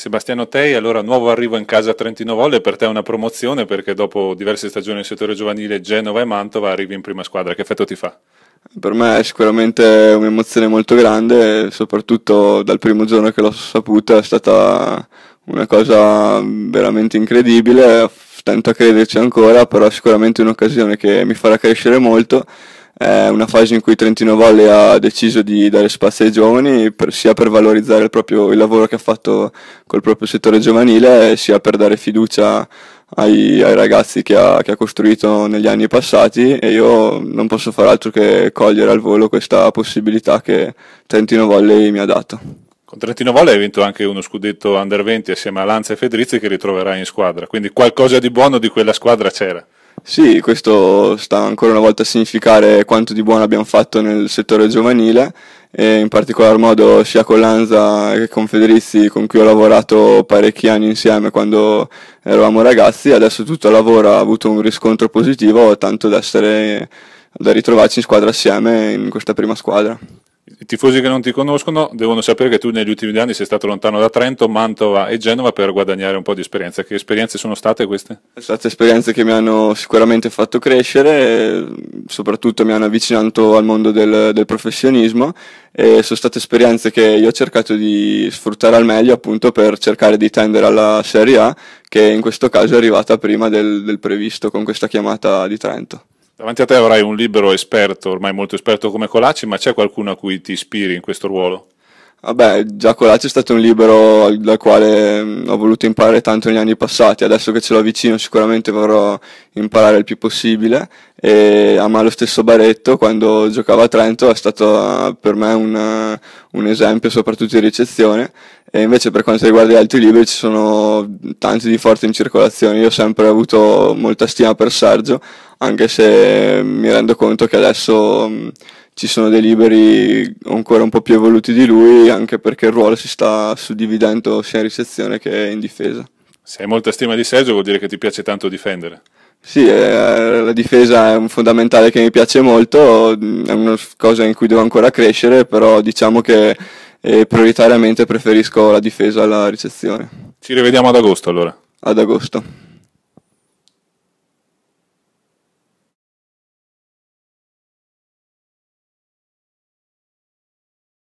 Sebastiano Tei, allora nuovo arrivo in casa a Trentino Volle, per te è una promozione perché dopo diverse stagioni nel settore giovanile Genova e Mantova arrivi in prima squadra, che effetto ti fa? Per me è sicuramente un'emozione molto grande, soprattutto dal primo giorno che l'ho saputa è stata una cosa veramente incredibile, tento a crederci ancora, però sicuramente un'occasione che mi farà crescere molto è una fase in cui Trentino Volley ha deciso di dare spazio ai giovani, per, sia per valorizzare il, proprio, il lavoro che ha fatto col proprio settore giovanile, sia per dare fiducia ai, ai, ragazzi che ha, che ha, costruito negli anni passati e io non posso far altro che cogliere al volo questa possibilità che Trentino Volley mi ha dato. Con Trentino Volley hai vinto anche uno scudetto under 20 assieme a Lanza e Fedrizzi che ritroverai in squadra, quindi qualcosa di buono di quella squadra c'era. Sì, questo sta ancora una volta a significare quanto di buono abbiamo fatto nel settore giovanile e in particolar modo sia con Lanza che con Federizzi con cui ho lavorato parecchi anni insieme quando eravamo ragazzi, adesso tutto il lavoro ha avuto un riscontro positivo tanto da, essere, da ritrovarci in squadra assieme in questa prima squadra i tifosi che non ti conoscono devono sapere che tu negli ultimi anni sei stato lontano da Trento, Mantova e Genova per guadagnare un po' di esperienza. Che esperienze sono state queste? Sono state esperienze che mi hanno sicuramente fatto crescere, soprattutto mi hanno avvicinato al mondo del, del professionismo e sono state esperienze che io ho cercato di sfruttare al meglio appunto per cercare di tendere alla Serie A che in questo caso è arrivata prima del, del previsto con questa chiamata di Trento. Davanti a te avrai un libero esperto, ormai molto esperto come Colacci, ma c'è qualcuno a cui ti ispiri in questo ruolo? Vabbè, già Colaccio è stato un libero dal quale mm, ho voluto imparare tanto negli anni passati, adesso che ce l'ho vicino sicuramente vorrò imparare il più possibile e a me lo stesso Baretto quando giocava a Trento è stato eh, per me un, eh, un esempio soprattutto di ricezione e invece per quanto riguarda gli altri libri ci sono tanti di forti in circolazione. Io ho sempre avuto molta stima per Sergio, anche se mi rendo conto che adesso mm, ci sono dei liberi ancora un po' più evoluti di lui, anche perché il ruolo si sta suddividendo sia in ricezione che in difesa. Se hai molta stima di Sergio vuol dire che ti piace tanto difendere. Sì, eh, la difesa è un fondamentale che mi piace molto, è una cosa in cui devo ancora crescere, però diciamo che eh, prioritariamente preferisco la difesa alla ricezione. Ci rivediamo ad agosto allora. Ad agosto.